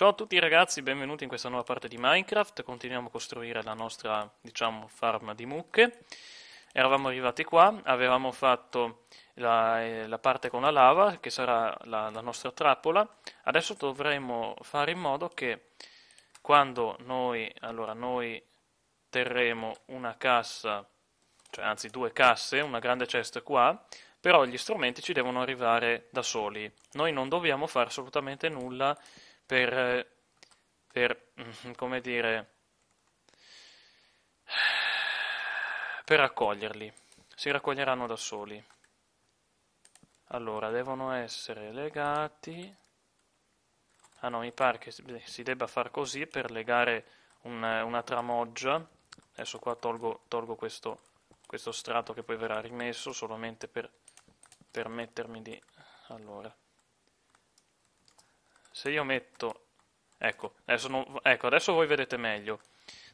Ciao a tutti ragazzi, benvenuti in questa nuova parte di Minecraft, continuiamo a costruire la nostra, diciamo, farm di mucche. Eravamo arrivati qua, avevamo fatto la, eh, la parte con la lava, che sarà la, la, nostra trappola. Adesso dovremo fare in modo che quando noi, allora, noi terremo una cassa, cioè anzi due casse, una grande cesta qua, però gli strumenti ci devono arrivare da soli. Noi non dobbiamo fare assolutamente nulla per, per mm, come dire, per accoglierli. Si raccoglieranno da soli. Allora, devono essere legati... Ah no, mi pare che si debba far così per legare una, una tramoggia. Adesso qua tolgo, tolgo questo, questo strato che poi verrà rimesso solamente per permettermi di... Allora, se io metto... Ecco adesso, non... ecco, adesso voi vedete meglio.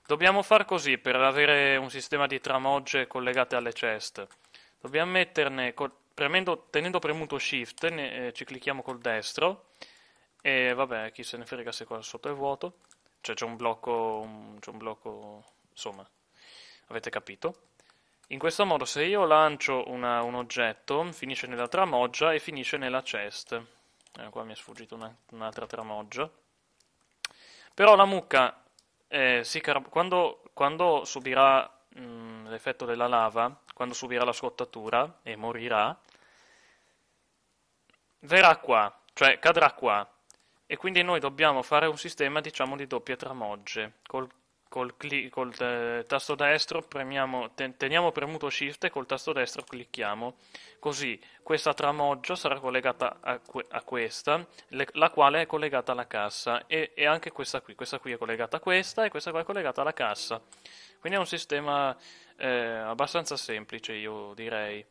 Dobbiamo far così per avere un sistema di tramogge collegate alle chest. Dobbiamo metterne, premendo, tenendo premuto Shift, ne, eh, ci clicchiamo col destro, e vabbè, chi se ne frega se qua sotto è vuoto. Cioè c'è un blocco, un, c'è un blocco, insomma, avete capito. In questo modo se io lancio una, un oggetto, finisce nella tramoggia e finisce nella chest eh, qua mi è sfuggito una, un'altra tramoggia, però la mucca eh, car- quando, quando, subirà mh, mm, l'effetto della lava, quando subirà la scottatura e morirà, verrà qua, cioè cadrà qua, e quindi noi dobbiamo fare un sistema diciamo di doppie tramogge, col col, cli- col eh, tasto destro premiamo, ten- teniamo premuto Shift e col tasto destro clicchiamo. Così questa tramoggio sarà collegata a, que- a questa, le- la quale è collegata alla cassa e-, e anche questa qui. Questa qui è collegata a questa e questa qua è collegata alla cassa. Quindi è un sistema eh, abbastanza semplice, io direi.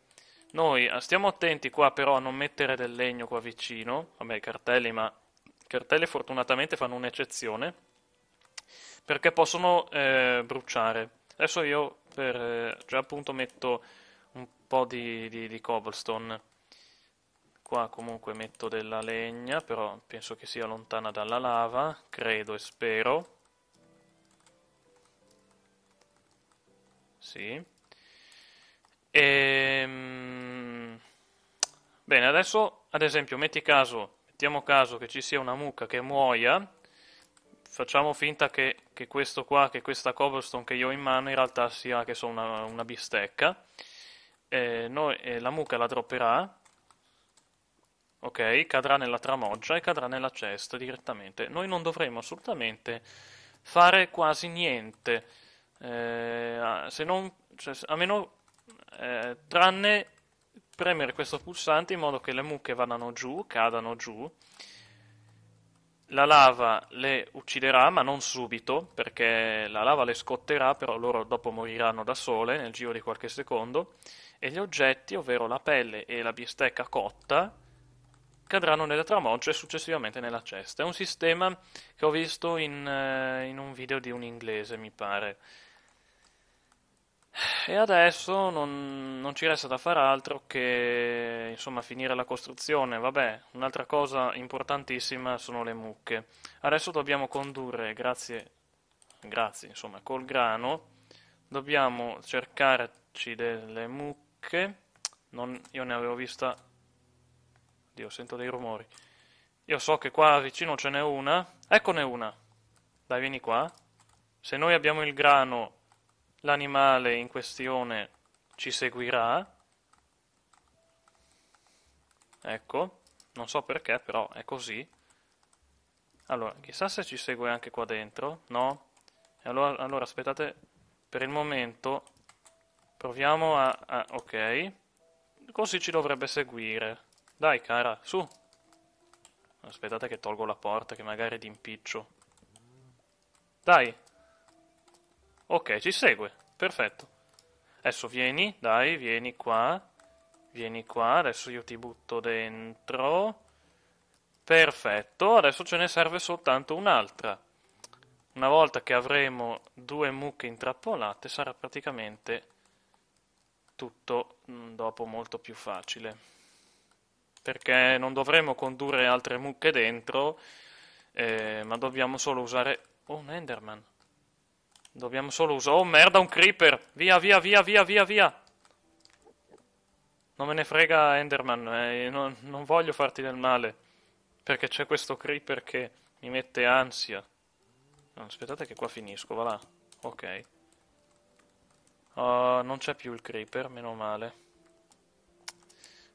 Noi ah, stiamo attenti qua però a non mettere del legno qua vicino, vabbè i cartelli, ma i cartelli fortunatamente fanno un'eccezione perché possono eh, bruciare. Adesso io per, eh, già appunto metto un po' di, di, di cobblestone. Qua comunque metto della legna, però penso che sia lontana dalla lava, credo e spero. Sì. E... Ehm, bene, adesso ad esempio metti caso, mettiamo caso che ci sia una mucca che muoia facciamo finta che, che, questo qua, che questa cobblestone che io ho in mano in realtà sia che so, una, una bistecca. Eh, noi, eh, la mucca la dropperà, ok, cadrà nella tramoggia e cadrà nella cesta direttamente. Noi non dovremo assolutamente fare quasi niente, eh, se non, cioè, a meno, eh, tranne premere questo pulsante in modo che le mucche vadano giù, cadano giù, la lava le ucciderà, ma non subito, perché la lava le scotterà, però loro dopo moriranno da sole nel giro di qualche secondo, e gli oggetti, ovvero la pelle e la bistecca cotta, cadranno nella tramoccia e successivamente nella cesta. È un sistema che ho visto in, eh, in un video di un inglese, mi pare. E adesso non, non, ci resta da fare altro che insomma, finire la costruzione. Vabbè, un'altra cosa importantissima sono le mucche. Adesso dobbiamo condurre, grazie, grazie insomma, col grano, dobbiamo cercarci delle mucche. Non, io ne avevo vista... Dio, sento dei rumori. Io so che qua vicino ce n'è una. Eccone una. Dai, vieni qua. Se noi abbiamo il grano l'animale in questione ci seguirà. Ecco, non so perché, però è così. Allora, chissà se ci segue anche qua dentro. No? Allora, allora aspettate, per il momento proviamo a, a... Ok, così ci dovrebbe seguire. Dai, cara, su. Aspettate che tolgo la porta, che magari è d'impiccio. Dai, Ok, ci segue. Perfetto. Adesso vieni, dai, vieni qua. Vieni qua, adesso io ti butto dentro. Perfetto, adesso ce ne serve soltanto un'altra. Una volta che avremo due mucche intrappolate sarà praticamente tutto mm, dopo molto più facile. Perché non dovremo condurre altre mucche dentro, eh, ma dobbiamo solo usare... Oh, un Enderman. Dobbiamo solo usare... Oh, merda, un creeper! Via, via, via, via, via, via! Non me ne frega Enderman, eh. non, non voglio farti del male. Perché c'è questo creeper che mi mette ansia. aspettate che qua finisco, va là. Ok. Uh, non c'è più il creeper, meno male.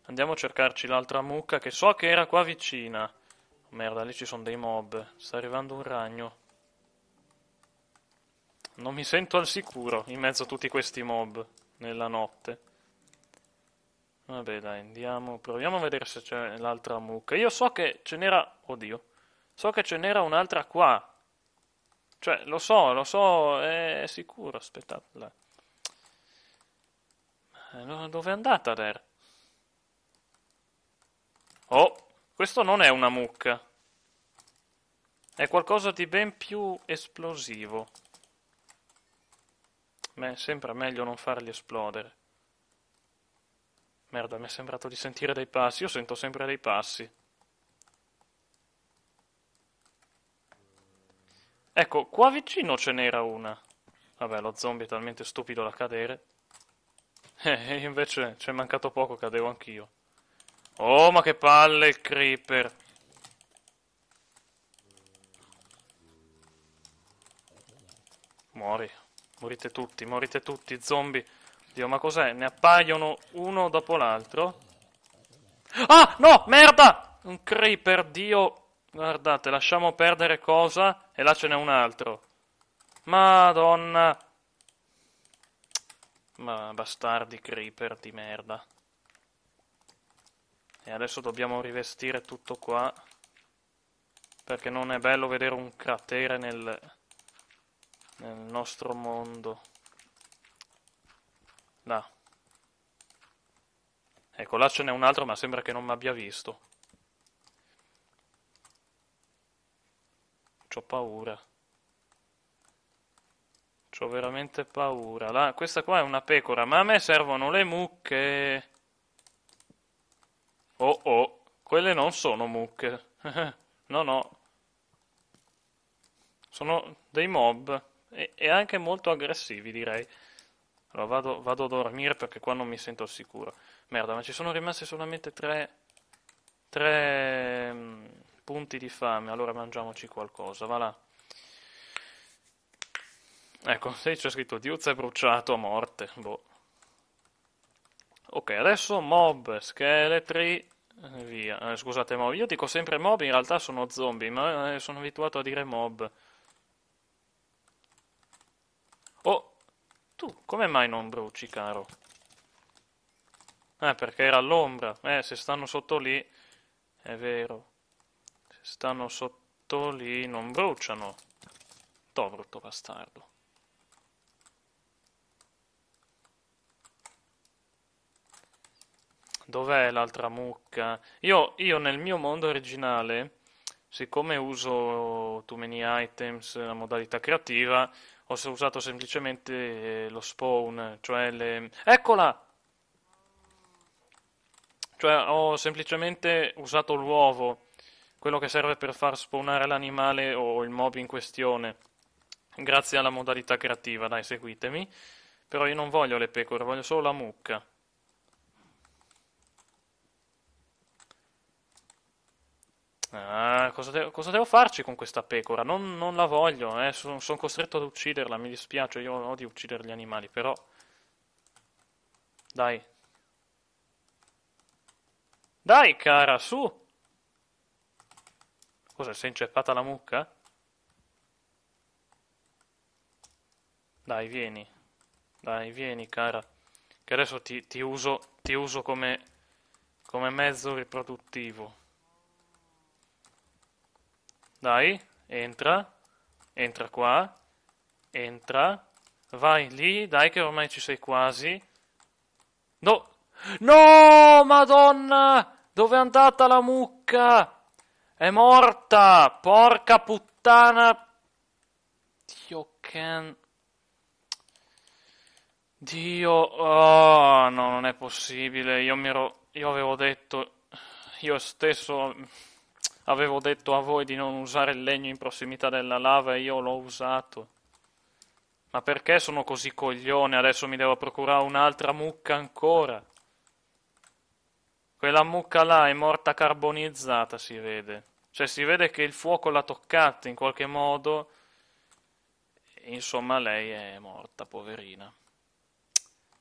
Andiamo a cercarci l'altra mucca che so che era qua vicina. Oh, merda, lì ci sono dei mob. Sta arrivando un ragno. Non mi sento al sicuro in mezzo a tutti questi mob nella notte. Vabbè, dai, andiamo. Proviamo a vedere se c'è l'altra mucca. Io so che ce n'era... Oddio. So che ce n'era un'altra qua. Cioè, lo so, lo so, è, sicuro. Aspettate. Eh, dove è andata, Der? Oh, questo non è una mucca. È qualcosa di ben più esplosivo. Ma è sempre meglio non farli esplodere. Merda, mi è sembrato di sentire dei passi. Io sento sempre dei passi. Ecco, qua vicino ce n'era una. Vabbè, lo zombie è talmente stupido da cadere. Eh, e invece ci è mancato poco, cadevo anch'io. Oh, ma che palle il creeper! Muori. Morite tutti, morite tutti, zombie. Dio, ma cos'è? Ne appaiono uno dopo l'altro? Ah, no, merda! Un creeper, Dio. Guardate, lasciamo perdere cosa e là ce n'è un altro. Madonna. Ma bastardi creeper di merda. E adesso dobbiamo rivestire tutto qua. Perché non è bello vedere un cratere nel nel nostro mondo. Là. Ecco, là ce n'è un altro, ma sembra che non mi abbia visto. ho paura. ho veramente paura. Là, questa qua è una pecora, ma a me servono le mucche. Oh oh, quelle non sono mucche. no, no. Sono dei mob e, e anche molto aggressivi direi. Allora vado, vado, a dormire perché qua non mi sento al sicuro. Merda, ma ci sono rimasti solamente tre, tre mh, mm, punti di fame. Allora mangiamoci qualcosa, va là. Ecco, se c'è scritto Diuz è bruciato a morte. Boh. Ok, adesso mob, scheletri, via. Eh, scusate mob, io dico sempre mob, in realtà sono zombie, ma eh, sono abituato a dire mob. Tu, come mai non bruci, caro? Eh, perché era all'ombra. Eh, se stanno sotto lì... È vero. Se stanno sotto lì non bruciano. To, brutto bastardo. Dov'è l'altra mucca? Io, io, nel mio mondo originale, siccome uso too many items, la modalità creativa, ho usato semplicemente eh, lo spawn, cioè le... Eccola! Cioè ho semplicemente usato l'uovo, quello che serve per far spawnare l'animale o il mob in questione, grazie alla modalità creativa, dai seguitemi. Però io non voglio le pecore, voglio solo la mucca. Ah, cosa, de- cosa devo farci con questa pecora? Non, non la voglio, eh, sono son costretto ad ucciderla, mi dispiace, io odio uccidere gli animali, però... Dai. Dai, cara, su! Cos'è, sei inceppata la mucca? Dai, vieni. Dai, vieni, cara. Che adesso ti, ti uso, ti uso come, come mezzo riproduttivo. Dai, entra, entra qua, entra, vai lì, dai che ormai ci sei quasi. No, no, madonna, dove è andata la mucca? È morta, porca puttana. Dio can... Dio, oh, no, non è possibile, io mi ero... Io avevo detto, io stesso Avevo detto a voi di non usare il legno in prossimità della lava e io l'ho usato. Ma perché sono così coglione? Adesso mi devo procurare un'altra mucca ancora. Quella mucca là è morta carbonizzata, si vede. Cioè si vede che il fuoco l'ha toccata in qualche modo. Insomma, lei è morta, poverina.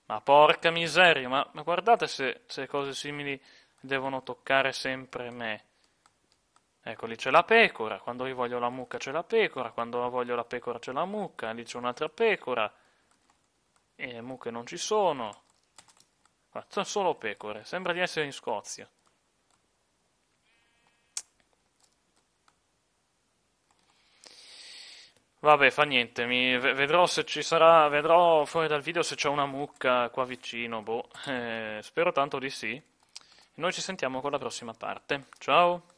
Ma porca miseria, ma, ma guardate se, se cose simili devono toccare sempre me. Ecco, lì c'è la pecora, quando io voglio la mucca c'è la pecora, quando voglio la pecora c'è la mucca, lì c'è un'altra pecora, e le mucche non ci sono. Guarda, sono solo pecore, sembra di essere in Scozia. Vabbè, fa niente, mi, vedrò se ci sarà, vedrò fuori dal video se c'è una mucca qua vicino, boh, eh, spero tanto di sì. Noi ci sentiamo con la prossima parte, ciao!